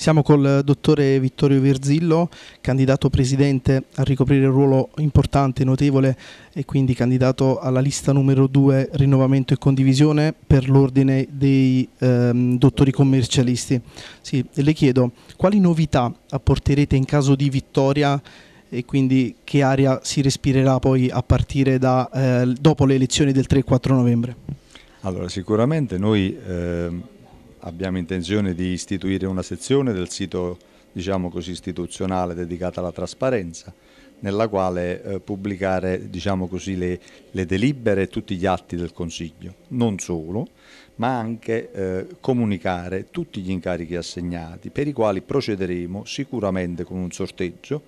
Siamo col dottore Vittorio Virzillo, candidato presidente a ricoprire un ruolo importante, notevole e quindi candidato alla lista numero 2 rinnovamento e condivisione per l'ordine dei ehm, dottori commercialisti. Sì, le chiedo quali novità apporterete in caso di vittoria e quindi che aria si respirerà poi a partire da eh, dopo le elezioni del 3 4 novembre? Allora, sicuramente noi eh Abbiamo intenzione di istituire una sezione del sito diciamo così, istituzionale dedicata alla trasparenza nella quale eh, pubblicare diciamo così, le, le, delibere e tutti gli atti del Consiglio, non solo, ma anche eh, comunicare tutti gli incarichi assegnati per i quali procederemo sicuramente con un sorteggio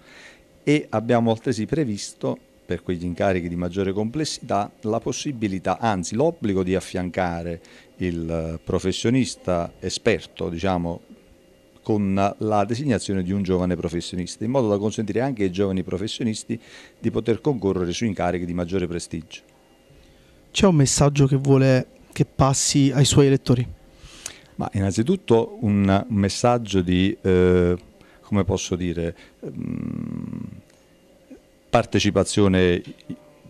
e abbiamo altresì previsto per quegli incarichi di maggiore complessità la possibilità, anzi l'obbligo di affiancare il eh, professionista esperto, diciamo, con la designazione di un giovane professionista, in modo da consentire anche ai giovani professionisti di poter concorrere su incarichi di maggiore prestigio. C'è un messaggio che vuole che passi ai suoi elettori? Ma innanzitutto un messaggio di, eh, come posso dire, mm, partecipazione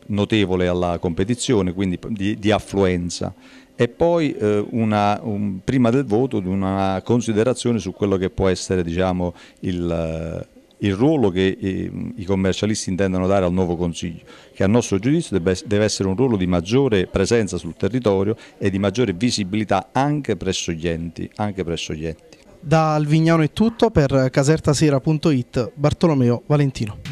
notevole alla competizione, quindi di, di affluenza e poi eh, una, un, prima del voto una considerazione su quello che può essere diciamo, il, eh, il, ruolo che eh, i commercialisti intendono dare al nuovo Consiglio, che a nostro giudizio deve, deve essere un ruolo di maggiore presenza sul territorio e di maggiore visibilità anche presso gli enti. Anche presso gli enti. Da Alvignano è tutto per casertasera.it Bartolomeo Valentino.